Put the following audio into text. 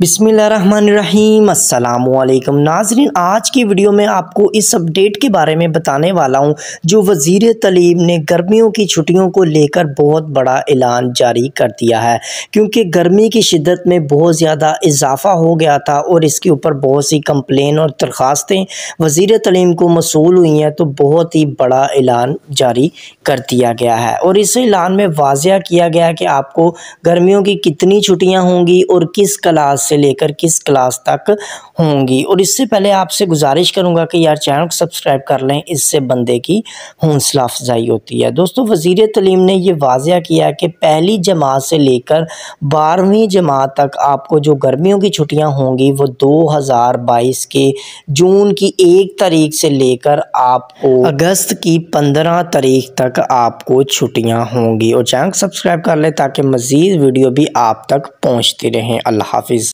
बिसमीम अल्लाम नाजरीन आज की वीडियो में आपको इस अपडेट के बारे में बताने वाला हूं जो वज़ी तलीम ने गर्मियों की छुट्टियों को लेकर बहुत बड़ा ऐलान जारी कर दिया है क्योंकि गर्मी की शिद्दत में बहुत ज़्यादा इजाफा हो गया था और इसके ऊपर बहुत सी कंप्लेन और दरख्वास्तें वज़ी तलीम को मसूल हुई हैं तो बहुत ही बड़ा ऐलान जारी कर दिया गया है और इस ऐलान में वाजिया किया गया कि आपको गर्मियों की कितनी छुट्टियाँ होंगी और किस क्लास से लेकर किस क्लास तक होंगी और इससे पहले आपसे गुजारिश करूंगा कि यार चैनल को सब्सक्राइब कर लें इससे बंदे की हौसला अफजाई होती है दोस्तों वजीर तलीम ने यह वाजिया किया कि पहली जमात से लेकर बारहवीं जमात तक आपको जो गर्मियों की छुट्टियाँ होंगी वो दो हज़ार बाईस के जून की एक तारीख से लेकर आपको अगस्त की पंद्रह तारीख तक आपको छुट्टियाँ होंगी और चैनल सब्सक्राइब कर लें ताकि मज़ीद वीडियो भी आप तक पहुँचती रहें अल्लाह हाफिज़